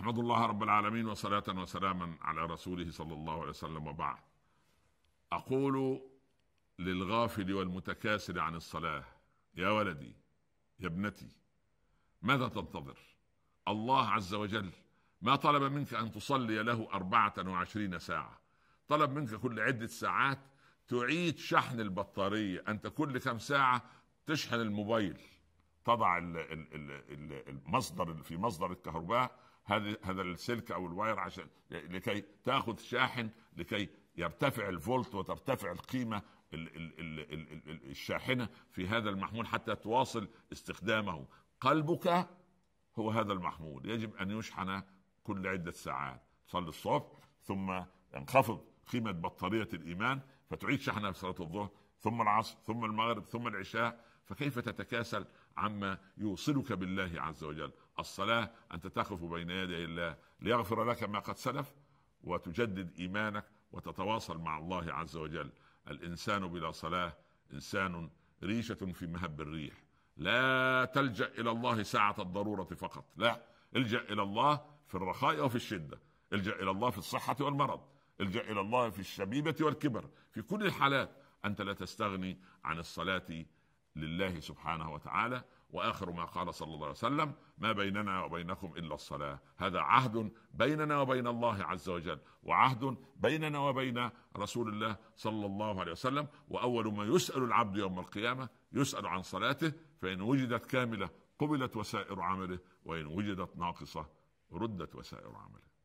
احمد الله رب العالمين وصلاه وسلاما على رسوله صلى الله عليه وسلم وبعد اقول للغافل والمتكاسل عن الصلاه يا ولدي يا ابنتي ماذا تنتظر الله عز وجل ما طلب منك ان تصلي له اربعه وعشرين ساعه طلب منك كل عده ساعات تعيد شحن البطاريه انت كل كم ساعه تشحن الموبايل تضع المصدر في مصدر الكهرباء هذا هذا السلك او الواير عشان لكي تاخذ شاحن لكي يرتفع الفولت وترتفع القيمه الشاحنه في هذا المحمول حتى تواصل استخدامه قلبك هو هذا المحمول يجب ان يشحن كل عده ساعات تصلي الصبح ثم انخفض قيمه بطاريه الايمان فتعيد شحنها في صلاه الظهر ثم العصر ثم المغرب ثم العشاء فكيف تتكاسل عما يوصلك بالله عز وجل الصلاة أنت تقف بين يدي الله ليغفر لك ما قد سلف وتجدد إيمانك وتتواصل مع الله عز وجل الإنسان بلا صلاة إنسان ريشة في مهب الريح لا تلجأ إلى الله ساعة الضرورة فقط لا الجأ إلى الله في الرخاء وفي الشدة الجأ إلى الله في الصحة والمرض الجأ إلى الله في الشبيبة والكبر في كل الحالات أنت لا تستغني عن الصلاة لله سبحانه وتعالى واخر ما قال صلى الله عليه وسلم ما بيننا وبينكم الا الصلاه هذا عهد بيننا وبين الله عز وجل وعهد بيننا وبين رسول الله صلى الله عليه وسلم واول ما يسال العبد يوم القيامه يسال عن صلاته فان وجدت كامله قبلت وسائر عمله وان وجدت ناقصه ردت وسائر عمله